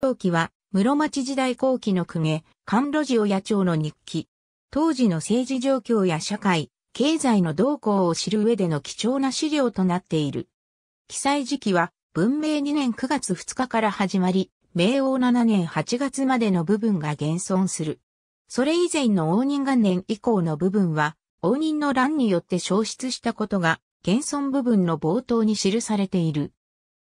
陶器は、室町時代後期の公家、甘露寺親町の日記。当時の政治状況や社会、経済の動向を知る上での貴重な資料となっている。記載時期は、文明2年9月2日から始まり、明王7年8月までの部分が現存する。それ以前の応仁元年以降の部分は、応仁の乱によって消失したことが、現存部分の冒頭に記されている。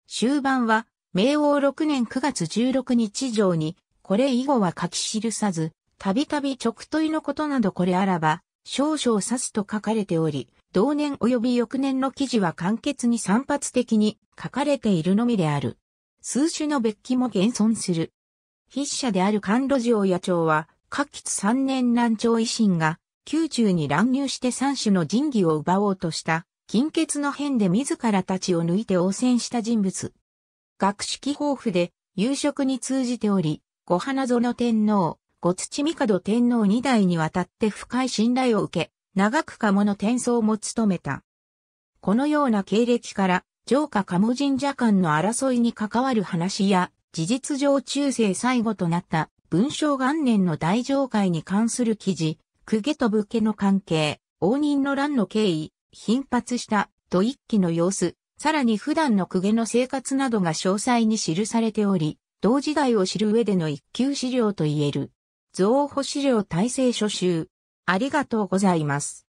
終盤は、明王6年9月16日上に、これ以後は書き記さず、たびたび直問のことなどこれあらば、少々指すと書かれており、同年及び翌年の記事は簡潔に散発的に書かれているのみである。数種の別記も現存する。筆者である甘露寺親長は、下吉三年南朝維新が、宮中に乱入して三種の神器を奪おうとした、金欠の変で自らたちを抜いて応戦した人物。学識豊富で、夕食に通じており、ご花園天皇、ご土帝天皇二代にわたって深い信頼を受け、長く鴨の転送も務めた。このような経歴から、上下鴨神社間の争いに関わる話や、事実上中世最後となった文章元年の大上会に関する記事、公家と武家の関係、応仁の乱の経緯、頻発した、と一揆の様子、さらに普段の公家の生活などが詳細に記されており、同時代を知る上での一級資料と言える。造保資料大成書集。ありがとうございます。